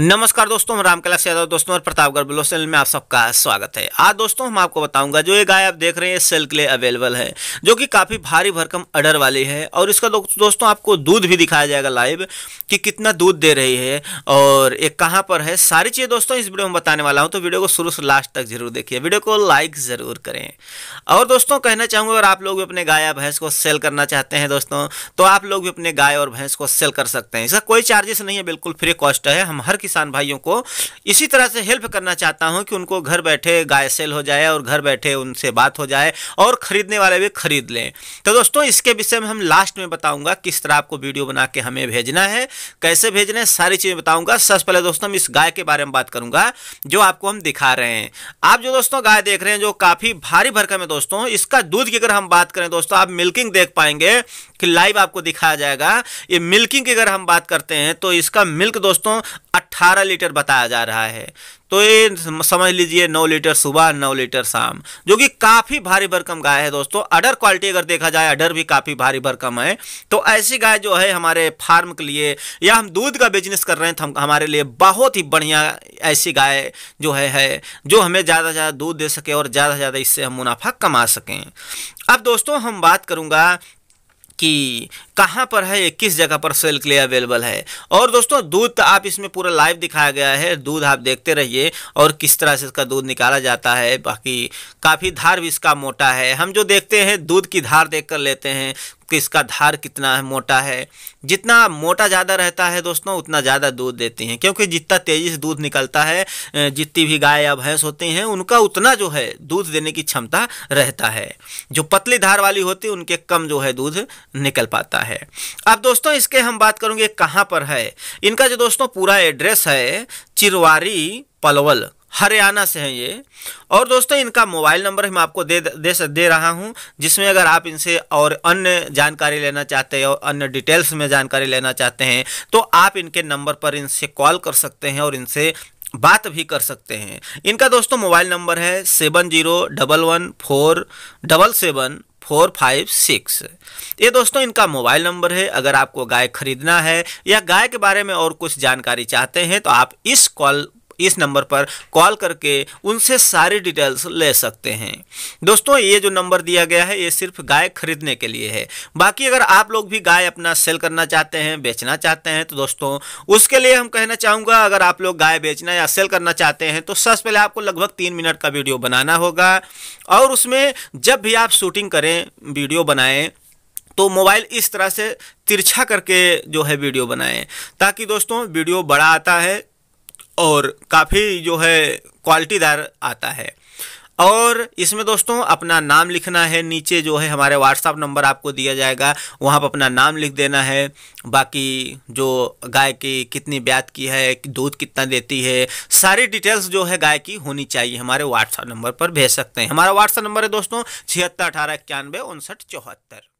नमस्कार दोस्तों हम कैलाश यादव दोस्तों और प्रतापगढ़ ब्लॉक चैनल में आप सबका स्वागत है आज दोस्तों हम आपको बताऊंगा जो ये गाय आप देख रहे हैं सेल के लिए अवेलेबल है जो कि काफ़ी भारी भरकम अडर वाली है और इसका दो, दोस्तों आपको दूध भी दिखाया जाएगा लाइव कि कितना दूध दे रही है और ये कहाँ पर है सारी चीज़ें दोस्तों इस वीडियो में बताने वाला हूँ तो वीडियो को शुरू से लास्ट तक जरूर देखिए वीडियो को लाइक ज़रूर करें और दोस्तों कहना चाहूँगा अगर आप लोग भी अपने गाय या भैंस को सेल करना चाहते हैं दोस्तों तो आप लोग भी अपने गाय और भैंस को सेल कर सकते हैं इसका कोई चार्जेस नहीं है बिल्कुल फ्री कॉस्ट है हम हर किसी किसान भाइयों को इसी तरह से हेल्प करना चाहता हूं कि उनको घर बैठे गाय सेल हो जाए और घर बैठे उनसे बात हो जाए और ख़रीदने वाले भी ख़रीद लें तो दोस्तों इसके विषय में हम लास्ट में बताऊंगा किस तरह आपको वीडियो बना के हमें भेजना है कैसे भेजना है सारी चीज़ें बताऊंगा सबसे पहले दोस्तों हम इस गाय के बारे में बात करूंगा जो आपको हम दिखा रहे हैं आप जो दोस्तों गाय देख रहे हैं जो काफ़ी भारी भरकम है दोस्तों इसका दूध की अगर हम बात करें दोस्तों आप मिल्किंग देख पाएंगे कि लाइव आपको दिखाया जाएगा ये मिल्किंग की अगर हम बात करते हैं तो इसका मिल्क दोस्तों अट्ठारह लीटर बताया जा रहा है तो ये समझ लीजिए नौ लीटर सुबह नौ लीटर शाम जो कि काफ़ी भारी भरकम गाय है दोस्तों अडर क्वालिटी अगर देखा जाए अडर भी काफ़ी भारी भरकम है तो ऐसी गाय जो है हमारे फार्म के लिए या हम दूध का बिजनेस कर रहे हैं हम हमारे लिए बहुत ही बढ़िया ऐसी गाय जो है है जो हमें ज़्यादा से ज़्यादा दूध दे सके और ज़्यादा से ज़्यादा इससे हम मुनाफा कमा सकें अब दोस्तों हम बात करूँगा कि कहाँ पर है ये किस जगह पर सेल के लिए अवेलेबल है और दोस्तों दूध तो आप इसमें पूरा लाइव दिखाया गया है दूध आप देखते रहिए और किस तरह से इसका दूध निकाला जाता है बाकी काफ़ी धार भी इसका मोटा है हम जो देखते हैं दूध की धार देख कर लेते हैं कि इसका धार कितना है मोटा है जितना मोटा ज़्यादा रहता है दोस्तों उतना ज़्यादा दूध देती हैं क्योंकि जितना तेज़ी से दूध निकलता है जितनी भी गाय या भैंस होती हैं उनका उतना जो है दूध देने की क्षमता रहता है जो पतली धार वाली होती है उनके कम जो है दूध निकल पाता है है अब दोस्तों इसके हम बात करेंगे कहां पर है इनका जो दोस्तों पूरा एड्रेस है चिरवारी पलवल हरियाणा से हैं ये और दोस्तों इनका मोबाइल नंबर हम आपको दे दे दे रहा हूं जिसमें अगर आप इनसे और अन्य जानकारी लेना चाहते हैं और अन्य डिटेल्स में जानकारी लेना चाहते हैं तो आप इनके नंबर पर इनसे कॉल कर सकते हैं और इनसे बात भी कर सकते हैं इनका दोस्तों मोबाइल नंबर है seven zero double one four double seven four five six ये दोस्तों इनका मोबाइल नंबर है अगर आपको गाय खरीदना है या गाय के बारे में और कुछ जानकारी चाहते हैं तो आप इस कॉल इस नंबर पर कॉल करके उनसे सारी डिटेल्स ले सकते हैं दोस्तों ये जो नंबर दिया गया है ये सिर्फ गाय खरीदने के लिए है बाकी अगर आप लोग भी गाय अपना सेल करना चाहते हैं बेचना चाहते हैं तो दोस्तों उसके लिए हम कहना चाहूँगा अगर आप लोग गाय बेचना या सेल करना चाहते हैं तो सबसे पहले आपको लगभग तीन मिनट का वीडियो बनाना होगा और उसमें जब भी आप शूटिंग करें वीडियो बनाएं तो मोबाइल इस तरह से तिरछा करके जो है वीडियो बनाएं ताकि दोस्तों वीडियो बड़ा आता है और काफ़ी जो है क्वालिटीदार आता है और इसमें दोस्तों अपना नाम लिखना है नीचे जो है हमारे व्हाट्सअप नंबर आपको दिया जाएगा वहाँ पर अपना नाम लिख देना है बाकी जो गाय की कितनी ब्याज की है दूध कितना देती है सारी डिटेल्स जो है गाय की होनी चाहिए हमारे व्हाट्सअप नंबर पर भेज सकते हैं हमारा व्हाट्सअप नंबर है दोस्तों छिहत्तर अठारह इक्यानवे उनसठ चौहत्तर